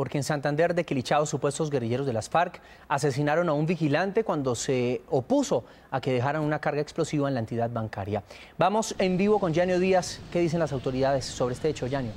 porque en Santander de Quilichao supuestos guerrilleros de las FARC asesinaron a un vigilante cuando se opuso a que dejaran una carga explosiva en la entidad bancaria. Vamos en vivo con Yanio Díaz. ¿Qué dicen las autoridades sobre este hecho, Yanio?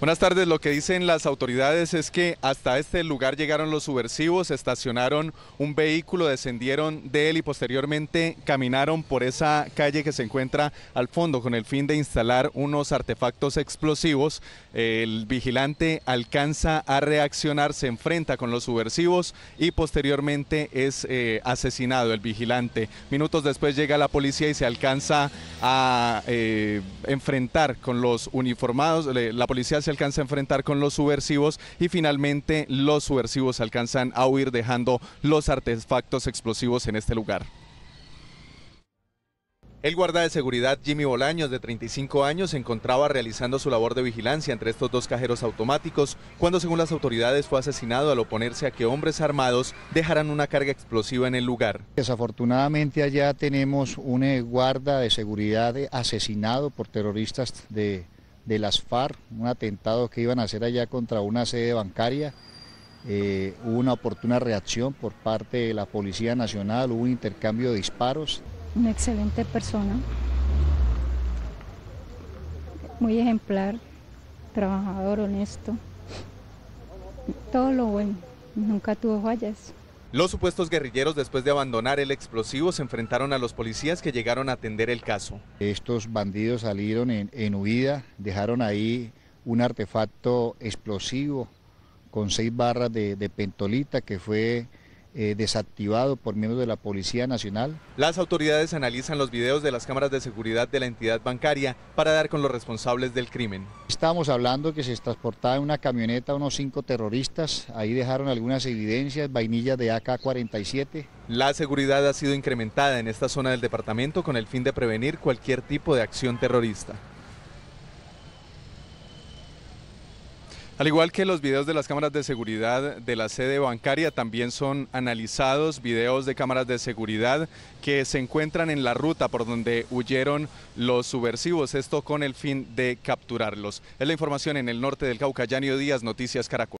Buenas tardes, lo que dicen las autoridades es que hasta este lugar llegaron los subversivos, estacionaron un vehículo, descendieron de él y posteriormente caminaron por esa calle que se encuentra al fondo con el fin de instalar unos artefactos explosivos. El vigilante alcanza a reaccionar, se enfrenta con los subversivos y posteriormente es eh, asesinado el vigilante. Minutos después llega la policía y se alcanza a eh, enfrentar con los uniformados, la policía se alcanza a enfrentar con los subversivos y finalmente los subversivos alcanzan a huir dejando los artefactos explosivos en este lugar. El guarda de seguridad Jimmy Bolaños, de 35 años, se encontraba realizando su labor de vigilancia entre estos dos cajeros automáticos cuando, según las autoridades, fue asesinado al oponerse a que hombres armados dejaran una carga explosiva en el lugar. Desafortunadamente allá tenemos un eh, guarda de seguridad asesinado por terroristas de de las FARC, un atentado que iban a hacer allá contra una sede bancaria. Eh, hubo una oportuna reacción por parte de la Policía Nacional, hubo un intercambio de disparos. Una excelente persona, muy ejemplar, trabajador honesto, todo lo bueno, nunca tuvo fallas. Los supuestos guerrilleros, después de abandonar el explosivo, se enfrentaron a los policías que llegaron a atender el caso. Estos bandidos salieron en, huida, dejaron ahí un artefacto explosivo con seis barras de pentolita que fue eh, desactivado por miembros de la Policía Nacional. Las autoridades analizan los videos de las cámaras de seguridad de la entidad bancaria para dar con los responsables del crimen. Estamos hablando que se transportaba en una camioneta unos cinco terroristas, ahí dejaron algunas evidencias, vainillas de AK-47. La seguridad ha sido incrementada en esta zona del departamento con el fin de prevenir cualquier tipo de acción terrorista. Al igual que los videos de las cámaras de seguridad de la sede bancaria, también son analizados videos de cámaras de seguridad que se encuentran en la ruta por donde huyeron los subversivos, esto con el fin de capturarlos. Es la información en el norte del Cauca. Yanio Díaz, Noticias Caracol.